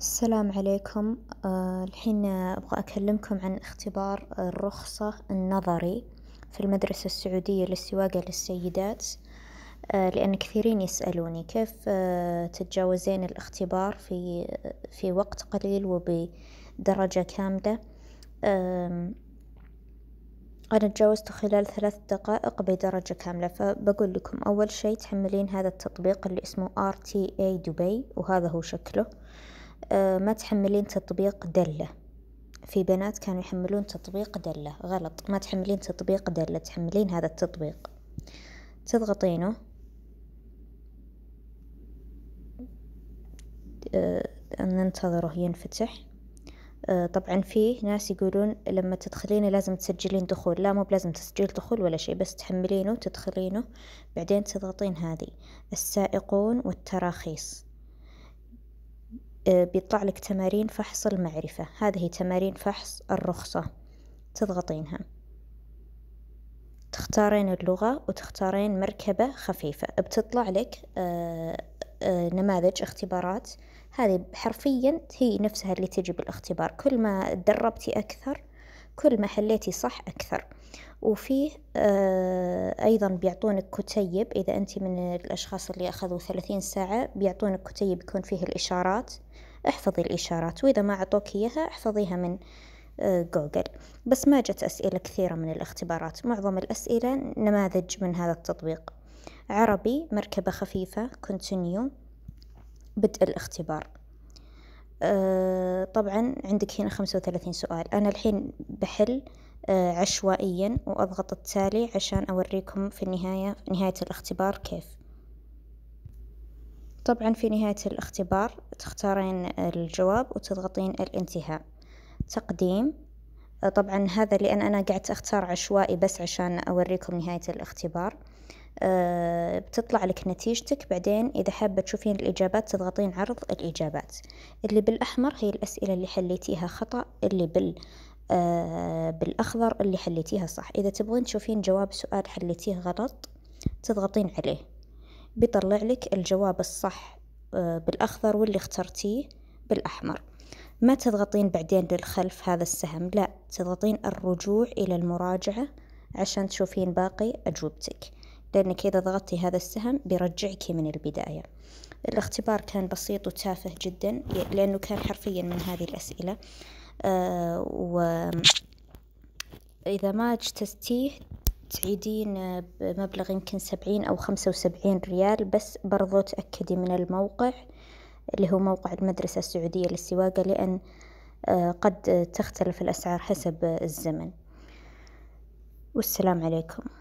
السلام عليكم آه الحين أبغى أكلمكم عن اختبار الرخصة النظري في المدرسة السعودية للسواقة للسيدات آه لأن كثيرين يسألوني كيف آه تتجاوزين الاختبار في في وقت قليل وبدرجة كاملة آه أنا تجاوزته خلال ثلاث دقائق بدرجة كاملة فبقول لكم أول شي تحملين هذا التطبيق اللي اسمه RTA إيه دبي وهذا هو شكله آه، ما تحملين تطبيق دلة في بنات كانوا يحملون تطبيق دلة غلط ما تحملين تطبيق دلة تحملين هذا التطبيق تضغطينه آه، ننتظره ينفتح آه، طبعا فيه ناس يقولون لما تدخلينه لازم تسجلين دخول لا مو بلازم تسجيل دخول ولا شيء بس تحملينه وتدخلينه بعدين تضغطين هذه السائقون والتراخيص آه، بيطلع لك تمارين فحص المعرفة هذه تمارين فحص الرخصة تضغطينها تختارين اللغة وتختارين مركبة خفيفة بتطلع لك آه، آه، نماذج اختبارات هذه حرفيا هي نفسها اللي تجي بالاختبار كل ما تدربتي أكثر كل ما حليتي صح أكثر وفيه آه، أيضا بيعطونك كتيب إذا أنت من الأشخاص اللي أخذوا ثلاثين ساعة بيعطونك كتيب يكون فيه الإشارات احفظي الإشارات وإذا ما أعطوك إياها احفظيها من آه، جوجل بس ما جت أسئلة كثيرة من الاختبارات معظم الأسئلة نماذج من هذا التطبيق عربي مركبة خفيفة كونتينيو بدء الاختبار آه، طبعا عندك هنا خمسة وثلاثين سؤال أنا الحين بحل آه، عشوائيا وأضغط التالي عشان أوريكم في النهاية في نهاية الاختبار كيف طبعا في نهاية الاختبار تختارين الجواب وتضغطين الانتهاء تقديم آه، طبعا هذا لأن أنا قعدت أختار عشوائي بس عشان أوريكم نهاية الاختبار آه، بتطلع لك نتيجتك بعدين إذا حابة تشوفين الإجابات تضغطين عرض الإجابات اللي بالأحمر هي الأسئلة اللي حليتيها خطأ اللي بال آه، بالأخضر اللي حليتيها صح إذا تبغين تشوفين جواب سؤال حليتيه غلط تضغطين عليه بيطلع لك الجواب الصح آه، بالأخضر واللي اخترتيه بالأحمر ما تضغطين بعدين للخلف هذا السهم لا تضغطين الرجوع إلى المراجعة عشان تشوفين باقي أجوبتك لأنك إذا ضغطتي هذا السهم بيرجعك من البداية الاختبار كان بسيط وتافه جدا لأنه كان حرفيا من هذه الأسئلة آه و إذا ما اجتزتيه تعيدين بمبلغ يمكن سبعين أو خمسة وسبعين ريال بس برضو تأكدي من الموقع اللي هو موقع المدرسة السعودية للسواقة لأن آه، قد تختلف الأسعار حسب الزمن والسلام عليكم